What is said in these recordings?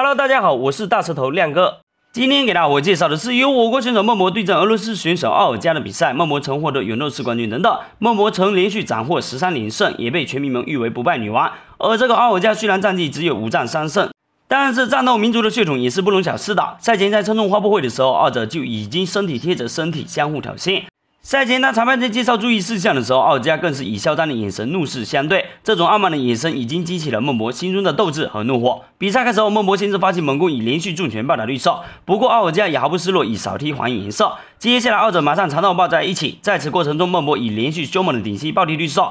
Hello，大家好，我是大舌头亮哥。今天给大伙介绍的是由我国选手孟博对阵俄罗斯选手奥尔加的比赛。孟博曾获得柔道市冠军，等等。孟博曾连续斩获十三连胜，也被全民们誉为不败女王。而这个奥尔加虽然战绩只有五战三胜，但是战斗民族的血统也是不容小视的。赛前在称重发布会的时候，二者就已经身体贴着身体相互挑衅。赛前，当裁判在介绍注意事项的时候，奥尔加更是以嚣张的眼神怒视相对。这种傲慢的眼神已经激起了孟博心中的斗志和怒火。比赛开始后，孟博先是发起猛攻，以连续重拳暴打绿色。不过奥尔加也毫不示弱，以扫踢还以颜色。接下来，二者马上缠斗抱在一起。在此过程中，孟博以连续凶猛的顶膝暴踢绿色。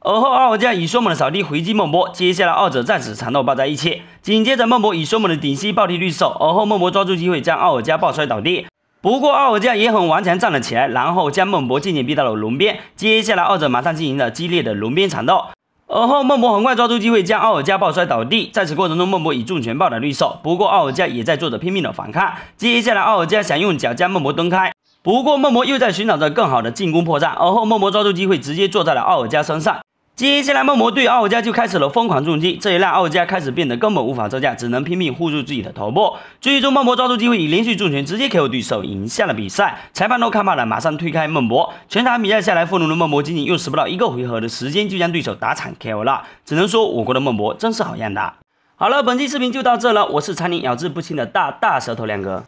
而后，奥尔加以凶猛的扫踢回击孟博。接下来，二者再次缠斗抱在一起。紧接着，孟博以凶猛的顶膝暴踢绿手，而后，孟博抓住机会将奥尔加抱摔倒地。不过奥尔加也很顽强站了起来，然后将孟博渐渐逼到了笼边。接下来，二者马上进行了激烈的笼边缠斗。而后，孟博很快抓住机会将奥尔加抱摔倒地。在此过程中，孟博以重拳暴打绿兽，不过，奥尔加也在做着拼命的反抗。接下来，奥尔加想用脚将孟博蹬开。不过，孟博又在寻找着更好的进攻破绽。而后，孟博抓住机会直接坐在了奥尔加身上。接下来梦魔对奥加就开始了疯狂重击，这也让奥加开始变得根本无法招架，只能拼命护住自己的头部。最终孟博抓住机会，以连续重拳直接 KO 对手，赢下了比赛。裁判都看怕了，马上推开孟博。全场比赛下来，愤怒的孟博仅仅用时不到一个回合的时间，就将对手打惨 KO 了。只能说我国的孟博真是好样的。好了，本期视频就到这了，我是常年咬字不清的大大舌头亮哥。